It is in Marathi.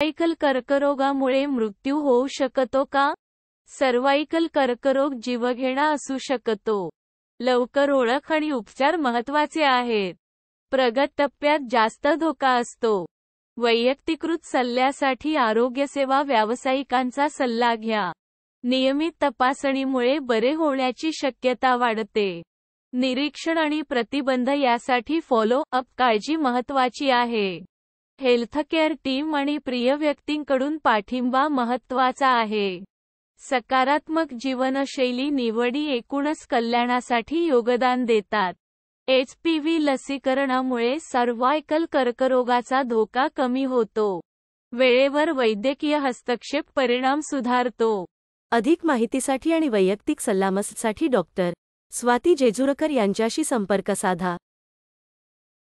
सर्वायकल कर्करोगामुळे मृत्यू होऊ शकतो का सर्वायकल कर्करोग जीवघेणा असू शकतो लवकर ओळख आणि उपचार महत्वाचे आहेत प्रगत टप्प्यात जास्त धोका असतो वैयक्तिकृत सल्ल्यासाठी आरोग्यसेवा व्यावसायिकांचा सल्ला घ्या नियमित तपासणीमुळे बरे होण्याची शक्यता वाढते निरीक्षण आणि प्रतिबंध यासाठी फॉलो अप काळजी महत्वाची आहे हेल्थकेअर टीम आणि प्रिय व्यक्तींकडून पाठिंबा महत्वाचा आहे सकारात्मक जीवनशैली निवडी एकूणच कल्याणासाठी योगदान देतात एचपीव्ही लसीकरणामुळे सर्वायकल कर्करोगाचा धोका कमी होतो वेळेवर वैद्यकीय हस्तक्षेप परिणाम सुधारतो अधिक माहितीसाठी आणि वैयक्तिक सल्लामससाठी डॉक्टर स्वाती जेजुरकर यांच्याशी संपर्क साधा